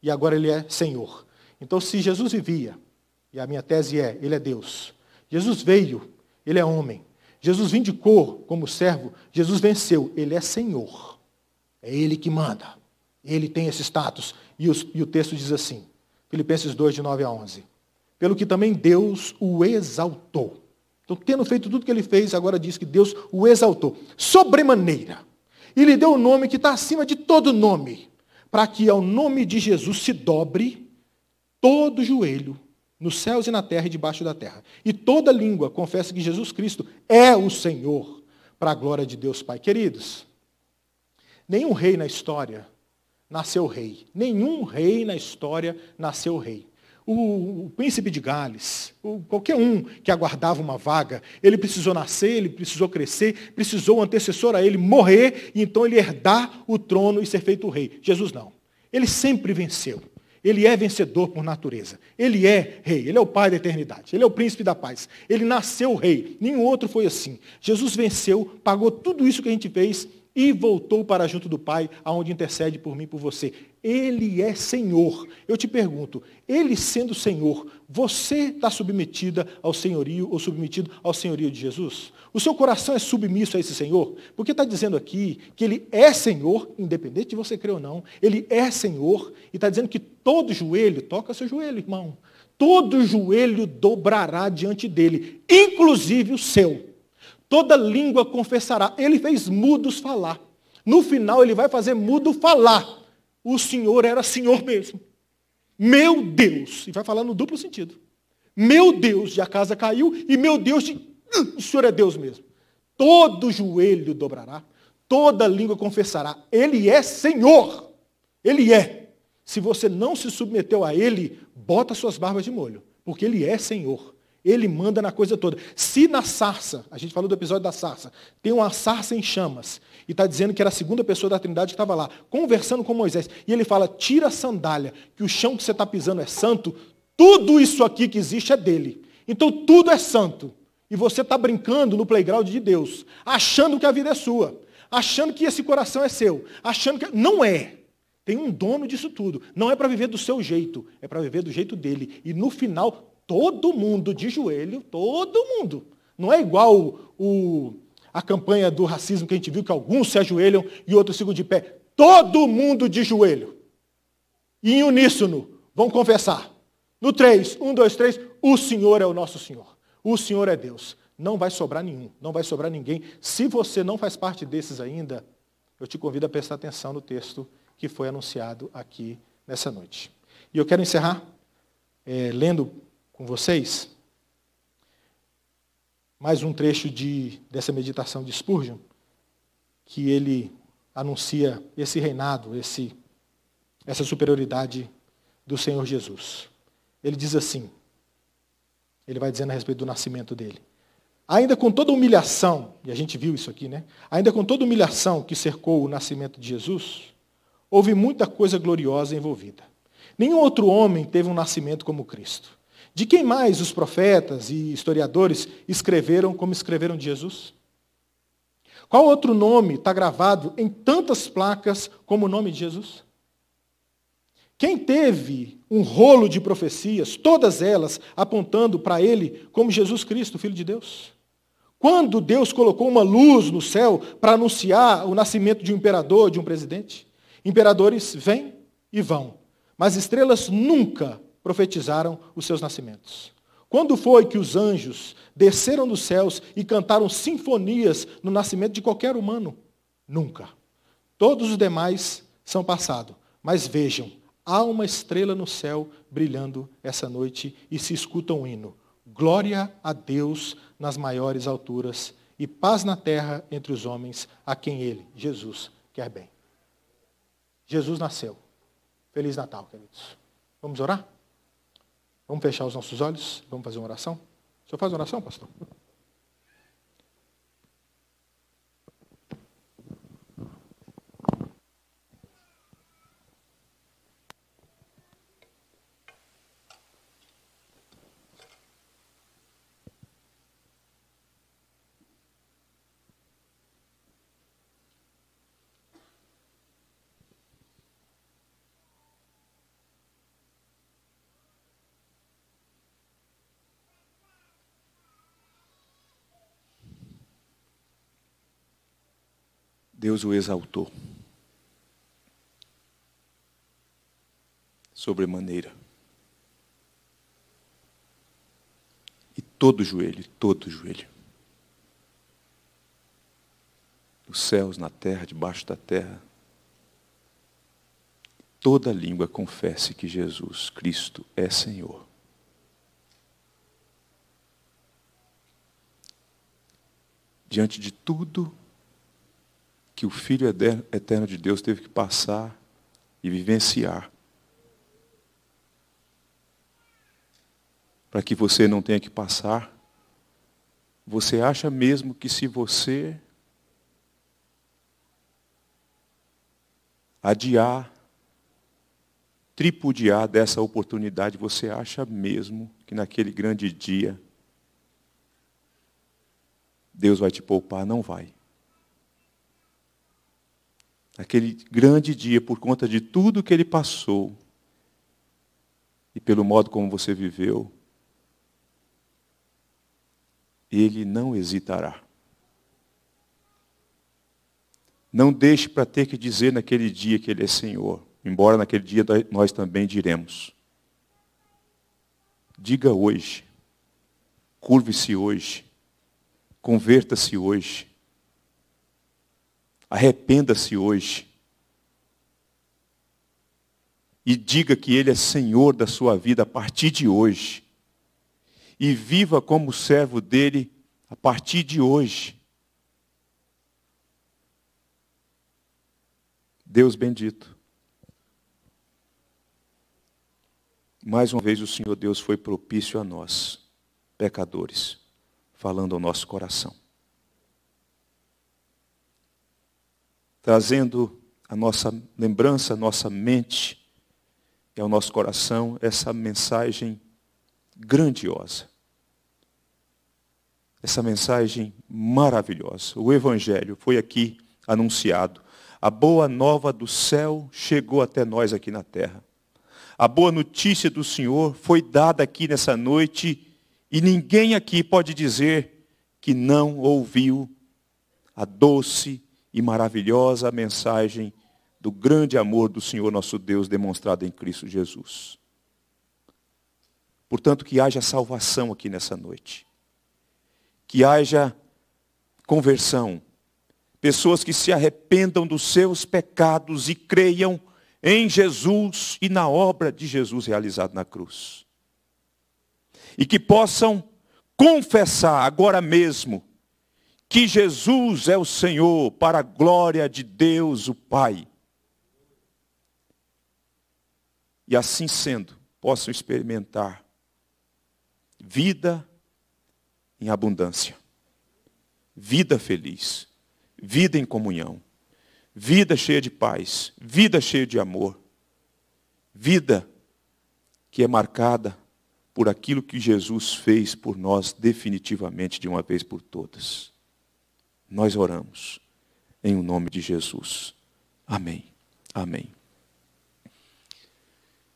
S1: E agora ele é Senhor. Então, se Jesus vivia, e a minha tese é, ele é Deus. Jesus veio, ele é homem. Jesus vindicou como servo, Jesus venceu, ele é Senhor. É ele que manda. Ele tem esse status. E, os, e o texto diz assim, Filipenses 2, de 9 a 11. Pelo que também Deus o exaltou. Então, tendo feito tudo que ele fez, agora diz que Deus o exaltou. Sobremaneira e lhe deu o um nome que está acima de todo nome, para que ao nome de Jesus se dobre todo joelho, nos céus e na terra e debaixo da terra. E toda língua confessa que Jesus Cristo é o Senhor, para a glória de Deus Pai. Queridos, nenhum rei na história nasceu rei. Nenhum rei na história nasceu rei o, o, príncipe de Gales, o, qualquer um que aguardava uma vaga, ele precisou nascer, ele precisou crescer, precisou o antecessor a ele morrer e então ele herdar o trono e ser feito rei. Jesus não. Ele sempre venceu. Ele é vencedor por natureza. Ele é rei. Ele é o pai da eternidade. Ele é o príncipe da paz. Ele nasceu rei. Nenhum outro foi assim. Jesus venceu, pagou tudo isso que a gente fez e voltou para junto do Pai, aonde intercede por mim e por você. Ele é Senhor. Eu te pergunto, ele sendo Senhor, você está submetida ao senhorio ou submetido ao senhorio de Jesus? O seu coração é submisso a esse Senhor? Porque está dizendo aqui que ele é Senhor, independente de você crer ou não. Ele é Senhor e está dizendo que todo joelho toca seu joelho, irmão. Todo joelho dobrará diante dele, inclusive o seu toda língua confessará. Ele fez mudos falar. No final, ele vai fazer mudo falar. O Senhor era Senhor mesmo. Meu Deus. E vai falar no duplo sentido. Meu Deus, de a casa caiu, e meu Deus, de... Hum, o Senhor é Deus mesmo. Todo joelho dobrará, toda língua confessará. Ele é Senhor. Ele é. Se você não se submeteu a Ele, bota suas barbas de molho, porque Ele é Senhor. Ele manda na coisa toda. Se na sarça, a gente falou do episódio da sarça, tem uma sarça em chamas, e está dizendo que era a segunda pessoa da Trindade que estava lá, conversando com Moisés, e ele fala: tira a sandália, que o chão que você está pisando é santo, tudo isso aqui que existe é dele. Então tudo é santo. E você está brincando no playground de Deus, achando que a vida é sua, achando que esse coração é seu, achando que. Não é. Tem um dono disso tudo. Não é para viver do seu jeito, é para viver do jeito dele. E no final, todo mundo de joelho, todo mundo. Não é igual o, o, a campanha do racismo que a gente viu, que alguns se ajoelham e outros ficam de pé. Todo mundo de joelho. E em uníssono, vão confessar. No 3, 1, 2, 3, o Senhor é o nosso Senhor. O Senhor é Deus. Não vai sobrar nenhum, não vai sobrar ninguém. Se você não faz parte desses ainda, eu te convido a prestar atenção no texto que foi anunciado aqui nessa noite. E eu quero encerrar é, lendo com vocês mais um trecho de, dessa meditação de Spurgeon, que ele anuncia esse reinado, esse, essa superioridade do Senhor Jesus. Ele diz assim, ele vai dizendo a respeito do nascimento dele. Ainda com toda humilhação, e a gente viu isso aqui, né? Ainda com toda humilhação que cercou o nascimento de Jesus, houve muita coisa gloriosa envolvida. Nenhum outro homem teve um nascimento como Cristo. De quem mais os profetas e historiadores escreveram como escreveram de Jesus? Qual outro nome está gravado em tantas placas como o nome de Jesus? Quem teve um rolo de profecias, todas elas apontando para ele como Jesus Cristo, Filho de Deus? Quando Deus colocou uma luz no céu para anunciar o nascimento de um imperador, de um presidente? Imperadores vêm e vão, mas estrelas nunca profetizaram os seus nascimentos. Quando foi que os anjos desceram dos céus e cantaram sinfonias no nascimento de qualquer humano? Nunca. Todos os demais são passado. Mas vejam, há uma estrela no céu brilhando essa noite e se escuta um hino. Glória a Deus nas maiores alturas e paz na terra entre os homens a quem ele, Jesus, quer bem. Jesus nasceu. Feliz Natal, queridos. Vamos orar? Vamos fechar os nossos olhos? Vamos fazer uma oração? O senhor faz oração, pastor?
S2: Deus o exaltou. Sobremaneira. E todo joelho, todo joelho. Nos céus, na terra, debaixo da terra. Toda língua confesse que Jesus Cristo é Senhor. diante de tudo que o Filho eterno de Deus teve que passar e vivenciar. Para que você não tenha que passar. Você acha mesmo que se você adiar, tripudiar dessa oportunidade, você acha mesmo que naquele grande dia Deus vai te poupar? Não vai. Aquele grande dia, por conta de tudo que ele passou e pelo modo como você viveu, ele não hesitará. Não deixe para ter que dizer naquele dia que Ele é Senhor, embora naquele dia nós também diremos. Diga hoje, curve-se hoje, converta-se hoje, Arrependa-se hoje. E diga que Ele é Senhor da sua vida a partir de hoje. E viva como servo dele a partir de hoje. Deus bendito. Mais uma vez o Senhor Deus foi propício a nós, pecadores, falando ao nosso coração. trazendo a nossa lembrança, à nossa mente e ao nosso coração essa mensagem grandiosa. Essa mensagem maravilhosa. O Evangelho foi aqui anunciado. A boa nova do céu chegou até nós aqui na terra. A boa notícia do Senhor foi dada aqui nessa noite e ninguém aqui pode dizer que não ouviu a doce e maravilhosa a mensagem do grande amor do Senhor nosso Deus demonstrado em Cristo Jesus. Portanto, que haja salvação aqui nessa noite. Que haja conversão. Pessoas que se arrependam dos seus pecados e creiam em Jesus e na obra de Jesus realizada na cruz. E que possam confessar agora mesmo que Jesus é o Senhor, para a glória de Deus o Pai. E assim sendo, possam experimentar vida em abundância, vida feliz, vida em comunhão, vida cheia de paz, vida cheia de amor, vida que é marcada por aquilo que Jesus fez por nós definitivamente de uma vez por todas nós oramos. Em o nome de Jesus. Amém. Amém.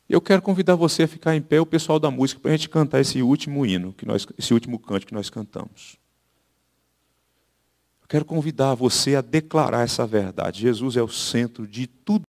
S2: Eu quero convidar você a ficar em pé, o pessoal da música, para a gente cantar esse último hino, que nós, esse último canto que nós cantamos. Eu quero convidar você a declarar essa verdade. Jesus é o centro de tudo.